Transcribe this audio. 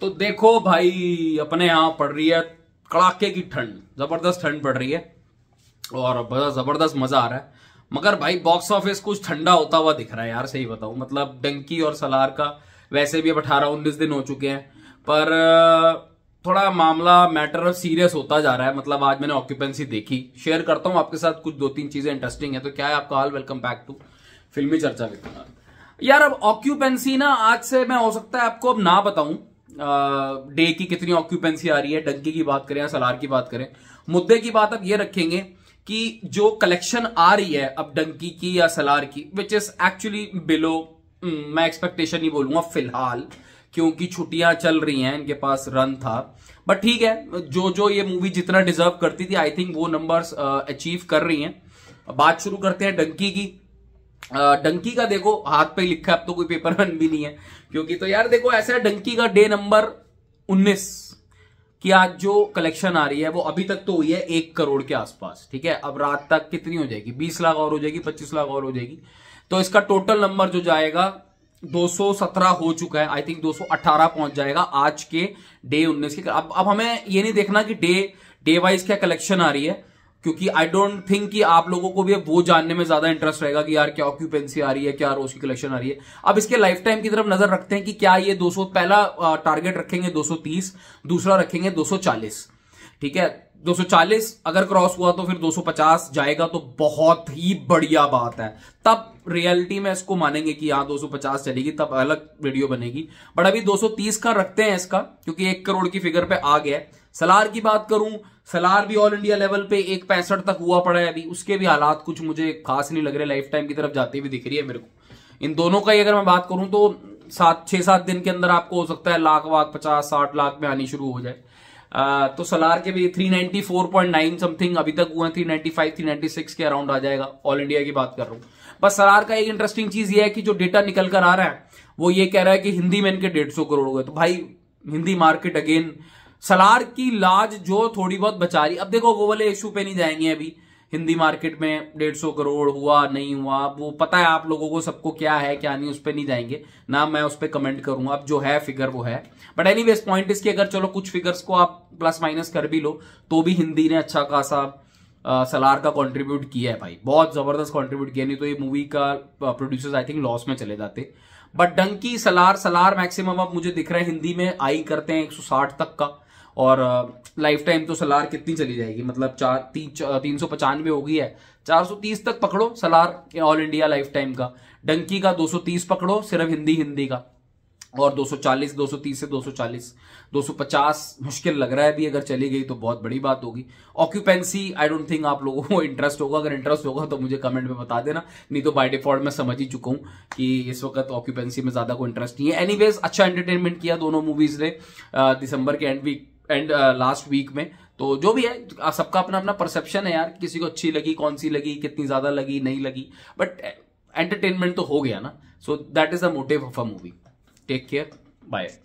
तो देखो भाई अपने यहां पड़ रही है कड़ाके की ठंड जबरदस्त ठंड पड़ रही है और बड़ा जबरदस्त मजा आ रहा है मगर भाई बॉक्स ऑफिस कुछ ठंडा होता हुआ दिख रहा है यार सही बताऊं मतलब डंकी और सलार का वैसे भी अब अठारह उन्नीस दिन हो चुके हैं पर थोड़ा मामला मैटर ऑफ सीरियस होता जा रहा है मतलब आज मैंने ऑक्यूपेंसी देखी शेयर करता हूं आपके साथ कुछ दो तीन चीजें इंटरेस्टिंग है तो क्या है आपका हाल वेलकम बैक टू फिल्मी चर्चा विद यार अब ऑक्यूपेंसी ना आज से मैं हो सकता है आपको अब ना बताऊं डे की कितनी ऑक्यूपेंसी आ रही है डंकी की बात करें या सलार की बात करें मुद्दे की बात अब ये रखेंगे कि जो कलेक्शन आ रही है अब डंकी की या सलार की विच इज एक्चुअली बिलो मैं एक्सपेक्टेशन ही बोलूंगा फिलहाल क्योंकि छुट्टियां चल रही हैं इनके पास रन था बट ठीक है जो जो ये मूवी जितना डिजर्व करती थी आई थिंक वो नंबर्स अचीव कर रही हैं बात शुरू करते हैं डंकी की डंकी का देखो हाथ पे लिखा है अब तो कोई पेपर वन भी नहीं है क्योंकि तो यार देखो ऐसा डंकी का डे नंबर उन्नीस कि आज जो कलेक्शन आ रही है वो अभी तक तो हुई है एक करोड़ के आसपास ठीक है अब रात तक कितनी हो जाएगी बीस लाख और हो जाएगी पच्चीस लाख और हो जाएगी तो इसका टोटल नंबर जो जाएगा 217 हो चुका है आई थिंक 218 पहुंच जाएगा आज के डे 19 के अब अब हमें ये नहीं देखना कि डे डे वाइज क्या कलेक्शन आ रही है क्योंकि आई डोंट थिंक कि आप लोगों को भी वो जानने में ज्यादा इंटरेस्ट रहेगा कि यार क्या ऑक्यूपेंसी आ रही है क्या रोज की कलेक्शन आ रही है अब इसके लाइफ टाइम की तरफ नजर रखते हैं कि क्या ये 200 पहला टारगेट रखेंगे 230 दूसरा रखेंगे 240 ठीक है 240 अगर क्रॉस हुआ तो फिर 250 जाएगा तो बहुत ही बढ़िया बात है तब रियलिटी में इसको मानेंगे कि यहां 250 चलेगी तब अलग वीडियो बनेगी बट अभी 230 का रखते हैं इसका क्योंकि एक करोड़ की फिगर पे आ गया है सलार की बात करूं सलार भी ऑल इंडिया लेवल पे एक पैंसठ तक हुआ पड़ा है अभी उसके भी हालात कुछ मुझे खास नहीं लग रहे लाइफ टाइम की तरफ जाती हुई दिख रही है मेरे को इन दोनों का ही अगर मैं बात करूं तो सात छह सात दिन के अंदर आपको हो सकता है लाख वाख पचास साठ लाख में आनी शुरू हो जाए आ, तो सलार के भी three four point nine something अभी तक हुआ three five three ninety six के अराउंड आ जाएगा ऑल इंडिया की बात कर रहा हूँ बस सलार का एक इंटरेस्टिंग चीज ये है कि जो डेटा निकल कर आ रहा है वो ये कह रहा है कि हिंदी में इनके डेढ़ करोड़ हुए तो भाई हिंदी मार्केट अगेन सलार की लाज जो थोड़ी बहुत बचा रही अब देखो वो वाले इशू पे नहीं जाएंगे अभी हिंदी मार्केट में डेढ़ सौ करोड़ हुआ नहीं हुआ वो पता है आप लोगों को सबको क्या है क्या नहीं उस पर नहीं जाएंगे ना मैं उस पर कमेंट करूंगा अब जो है फिगर वो है बट एनी वेज पॉइंट इसकी अगर चलो कुछ फिगर्स को आप प्लस माइनस कर भी लो तो भी हिंदी ने अच्छा खासा सलार का कंट्रीब्यूट किया है भाई बहुत जबरदस्त कंट्रीब्यूट किया नहीं तो ये मूवी का प्रोड्यूसर्स आई थिंक लॉस में चले जाते बट डंकी सलार सलार मैक्सिमम अब मुझे दिख रहा है हिंदी में आई करते हैं 160 तक का और लाइफ टाइम तो सलार कितनी चली जाएगी मतलब चार तीन तीन सौ पचानवे हो गई है चार सौ तीस तक पकड़ो Salaar all India life time का डंकी का दो सौ तीस पकड़ो सिर्फ हिंदी हिंदी का और 240 230 से 240 250 मुश्किल लग रहा है भी अगर चली गई तो बहुत बड़ी बात होगी ऑक्यूपेंसी आई डोंट थिंक आप लोगों को इंटरेस्ट होगा अगर इंटरेस्ट होगा तो मुझे कमेंट में बता देना नहीं तो बाय डिफॉल्ट मैं समझ ही चुका हूं कि इस वक्त ऑक्यूपेंसी में ज्यादा कोई इंटरेस्ट नहीं है एनी अच्छा एंटरटेनमेंट किया दोनों मूवीज ने दिसंबर के end weekend last week में तो जो भी है सबका अपना अपना परसेप्शन है यार किसी को अच्छी लगी कौन सी लगी कितनी ज्यादा लगी नहीं लगी बट एंटरटेनमेंट uh, तो हो गया ना so that is the motive of a movie take care bye